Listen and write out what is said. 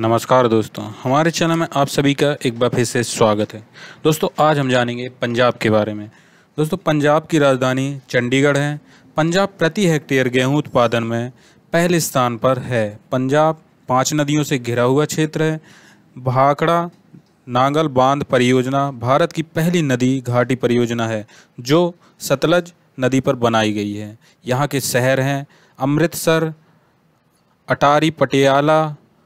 नमस्कार दोस्तों हमारे चैनल में आप सभी का एक बार फिर से स्वागत है दोस्तों आज हम जानेंगे पंजाब के बारे में दोस्तों पंजाब की राजधानी चंडीगढ़ है पंजाब प्रति हेक्टेयर गेहूं उत्पादन में पहले स्थान पर है पंजाब पांच नदियों से घिरा हुआ क्षेत्र है भाखड़ा नांगल बांध परियोजना भारत की पहली नदी घाटी परियोजना है जो सतलज नदी पर बनाई गई है यहाँ के शहर हैं अमृतसर अटारी पटियाला